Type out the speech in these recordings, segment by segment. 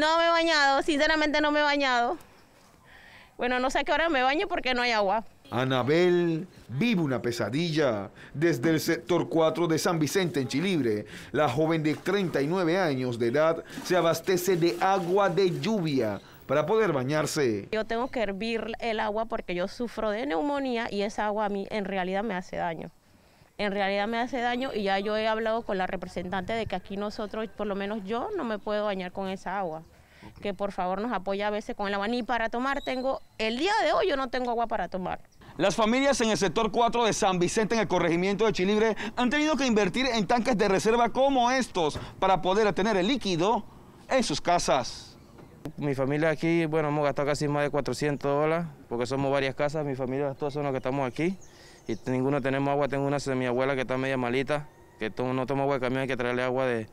No me he bañado, sinceramente no me he bañado. Bueno, no sé qué hora me baño porque no hay agua. Anabel vive una pesadilla. Desde el sector 4 de San Vicente, en Chilibre, la joven de 39 años de edad se abastece de agua de lluvia para poder bañarse. Yo tengo que hervir el agua porque yo sufro de neumonía y esa agua a mí en realidad me hace daño en realidad me hace daño y ya yo he hablado con la representante de que aquí nosotros, por lo menos yo, no me puedo bañar con esa agua. Que por favor nos apoya a veces con el agua. Ni para tomar tengo, el día de hoy yo no tengo agua para tomar. Las familias en el sector 4 de San Vicente, en el corregimiento de Chilibre, han tenido que invertir en tanques de reserva como estos para poder tener el líquido en sus casas. Mi familia aquí, bueno, hemos gastado casi más de 400 dólares, porque somos varias casas, mi familia, todos son los que estamos aquí y ninguno tenemos agua. Tengo una de mi abuela que está media malita, que no toma agua de camión, hay que traerle agua de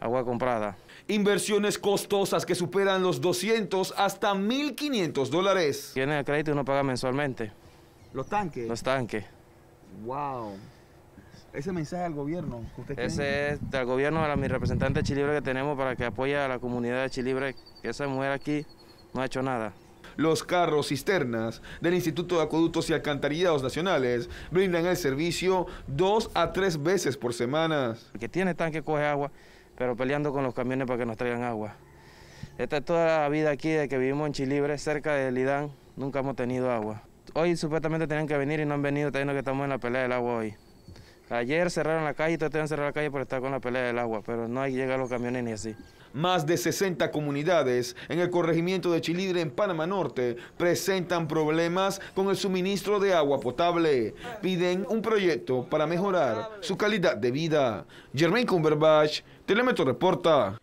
agua comprada. Inversiones costosas que superan los 200 hasta 1.500 dólares. Tiene el crédito y uno paga mensualmente. ¿Los tanques? Los tanques. ¡Wow! Ese mensaje al gobierno Ese es del gobierno, a mi representante de Chilibre que tenemos para que apoye a la comunidad de Chilibre, que esa mujer aquí no ha hecho nada. Los carros cisternas del Instituto de Acueductos y Alcantarillados Nacionales brindan el servicio dos a tres veces por semana. que tiene tanque coge agua, pero peleando con los camiones para que nos traigan agua. Esta es toda la vida aquí de que vivimos en Chilibre, cerca del Lidán, nunca hemos tenido agua. Hoy supuestamente tenían que venir y no han venido, teniendo que estamos en la pelea del agua hoy. Ayer cerraron la calle y trataron de cerrar la calle por estar con la pelea del agua, pero no hay que llegar los camiones ni así. Más de 60 comunidades en el corregimiento de Chilidre en Panamá Norte presentan problemas con el suministro de agua potable. Piden un proyecto para mejorar su calidad de vida. Germain Cumberbatch, Telemetro Reporta.